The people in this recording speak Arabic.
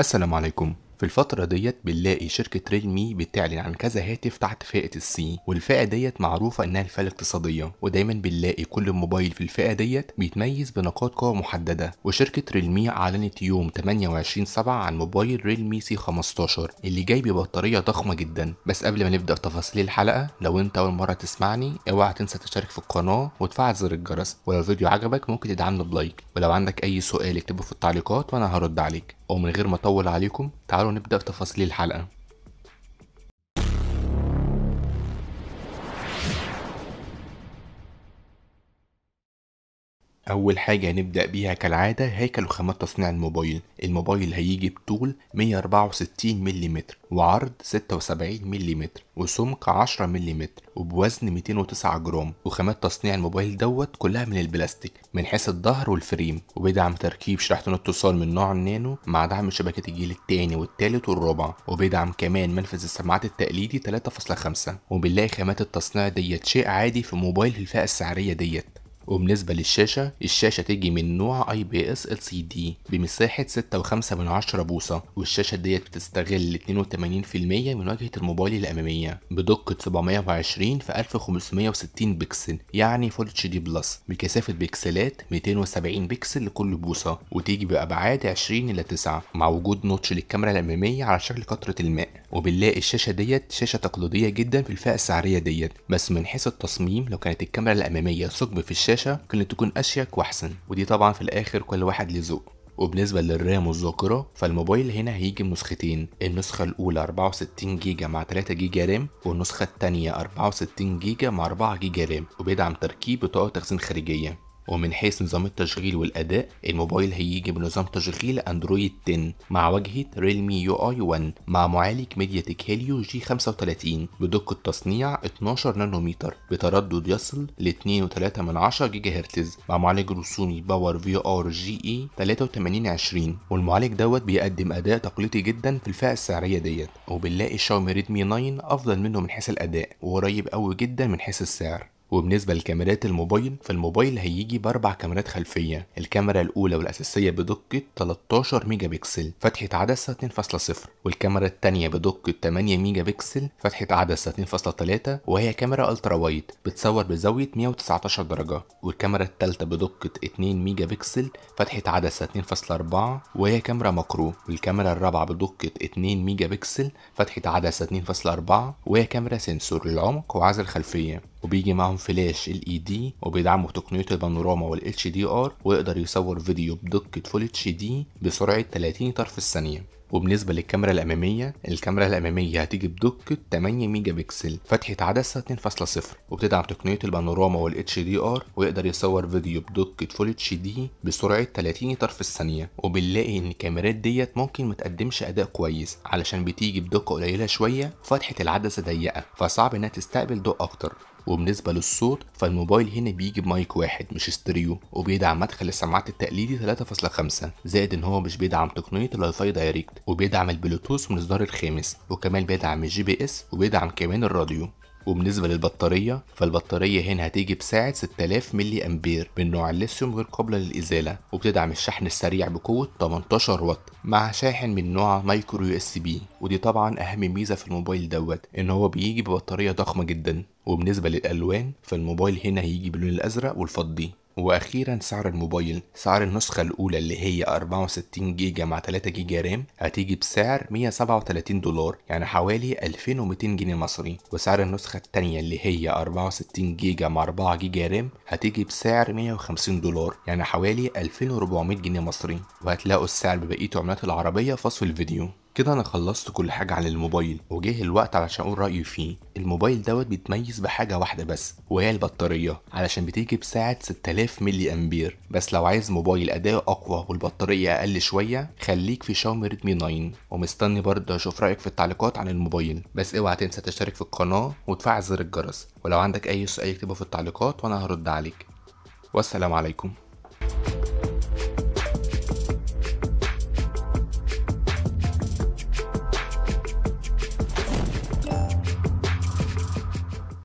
السلام عليكم في الفترة ديت بنلاقي شركة ريلمي بتعلن عن كذا هاتف تحت فئة السي والفئة ديت معروفة انها الفئة الاقتصادية ودايما بنلاقي كل موبايل في الفئة ديت بيتميز بنقاط قوة محددة وشركة ريلمي اعلنت يوم 28 7 عن موبايل ريلمي سي 15 اللي جاي ببطارية ضخمة جدا بس قبل ما نبدأ تفاصيل الحلقة لو انت اول مرة تسمعني اوعى تنسى تشترك في القناة وتفعل زر الجرس ولو الفيديو عجبك ممكن تدعمنا بلايك ولو عندك اي سؤال اكتبه في التعليقات وانا هرد عليك ومن غير ما اطول عليكم تعالوا نبدا في تفاصيل الحلقه أول حاجة هنبدأ بيها كالعادة هيكل وخامات تصنيع الموبايل الموبايل هيجي بطول 164 ملم وعرض 76 ملم وسمك 10 ملم وبوزن 209 جرام وخامات تصنيع الموبايل دوت كلها من البلاستيك من حيث الظهر والفريم وبيدعم تركيب شريحتين اتصال من نوع النانو مع دعم شبكة الجيل الثاني والثالث والرابع وبيدعم كمان منفذ السماعات التقليدي 3.5 وبنلاقي خامات التصنيع ديت شيء عادي في موبايل في الفئة السعرية ديت وبالنسبة للشاشة الشاشة تيجي من نوع اي بي اس ال سي دي بمساحة 6.5 بوصة والشاشة ديت بتستغل 82% من واجهة الموبايل الأمامية بدقة 720 في 1560 بكسل يعني فول اتش دي بلس بكثافة بكسلات 270 بكسل لكل بوصة وتيجي بأبعاد 20 إلى 9 مع وجود نوتش للكاميرا الأمامية على شكل قطرة الماء وبنلاقي الشاشه ديت شاشه تقليديه جدا في الفئه السعريه ديت بس من حيث التصميم لو كانت الكاميرا الاماميه ثقب في الشاشه كانت تكون اشيك واحسن ودي طبعا في الاخر كل واحد ليه ذوق وبالنسبة للرام والذاكرة فالموبايل هنا هيجي بنسختين النسخة الأولى 64 جيجا مع 3 جيجا رام والنسخة الثانيه 64 جيجا مع 4 جيجا رام وبيدعم تركيب بطاقة تخزين خارجية ومن حيث نظام التشغيل والأداء الموبايل هيجي بنظام تشغيل أندرويد 10 مع واجهة ريلمي يو آي 1 مع معالج ميديا تك هيليو جي 35 بدقة تصنيع 12 نانومتر بتردد يصل ل 2.3 جيجا هرتز مع معالج رسومي باور في ار جي اي 8320 والمعالج دوت بيقدم أداء تقليدي جدا في الفئة السعرية ديت وبنلاقي شاومي ريدمي 9 أفضل منه من حيث الأداء وقريب قوي جدا من حيث السعر وبالنسبه لكاميرات الموبايل فالموبايل هيجي باربع كاميرات خلفيه الكاميرا الاولى والاساسيه بدقه 13 ميجا بكسل فتحه عدسه 2.0 والكاميرا الثانيه بدقه 8 ميجا بكسل فتحه عدسه 2.3 وهي كاميرا الترا وايد بتصور بزاويه 119 درجه والكاميرا الثالثه بدقه 2 ميجا بكسل فتحه عدسه 2.4 وهي كاميرا ماكرو والكاميرا الرابعه بدقه 2 ميجا بكسل فتحه عدسه 2.4 وهي كاميرا سنسور للعمق وعزل الخلفيه وبيجي معاهم فلاش ال اي e دي وبيدعموا تقنيه البانوراما وال اتش دي ار ويقدر يصور فيديو بدقه فول اتش دي بسرعه 30 طرف في الثانيه وبالنسبة للكاميرا الأمامية الكاميرا الأمامية هتيجي بدقة 8 ميجا بكسل فتحة عدسة 2.0 وبتدعم تقنية البانوراما وال اتش دي ار ويقدر يصور فيديو بدقة فول اتش دي بسرعة 30 طرف الثانية وبنلاقي إن الكاميرات ديت ممكن متقدمش أداء كويس علشان بتيجي بدقة قليلة شوية وفتحة العدسة ضيقة فصعب إنها تستقبل ضوء أكتر وبالنسبه للصوت فالموبايل هنا بيجي بمايك واحد مش ستريو وبيدعم مدخل السماعات التقليدي 3.5 زائد ان هو مش بيدعم تقنيه الواي فاي دايركت وبيدعم البلوتوث من الاصدار الخامس وكمان بيدعم الجي بي اس وبيدعم كمان الراديو وبالنسبة للبطارية فالبطارية هنا هتيجي بسعة 6000 ملي أمبير من نوع الليثيوم غير قابلة للإزالة وبتدعم الشحن السريع بقوة 18 واط مع شاحن من نوع مايكرو يو اس بي ودي طبعا أهم ميزة في الموبايل دوت إن هو بيجي ببطارية ضخمة جدا وبالنسبة للألوان فالموبايل هنا هيجي باللون الأزرق والفضي واخيرا سعر الموبايل سعر النسخه الاولى اللي هي 64 جيجا مع 3 جيجا رام هتيجي بسعر 137 دولار يعني حوالي 2200 جنيه مصري وسعر النسخه الثانيه اللي هي 64 جيجا مع 4 جيجا رام هتيجي بسعر 150 دولار يعني حوالي 2400 جنيه مصري وهتلاقوا السعر ببقيه عملات العربيه في وصف الفيديو كده انا خلصت كل حاجه عن الموبايل وجه الوقت علشان اقول رايي فيه الموبايل دوت بيتميز بحاجه واحده بس وهي البطاريه علشان بتيجي بسعه 6000 ملي امبير بس لو عايز موبايل اداء اقوى والبطاريه اقل شويه خليك في شاومي ريدمي 9 ومستني برضه اشوف رايك في التعليقات عن الموبايل بس اوعى تنسى تشترك في القناه وتفعل زر الجرس ولو عندك اي سؤال اكتبه في التعليقات وانا هرد عليك والسلام عليكم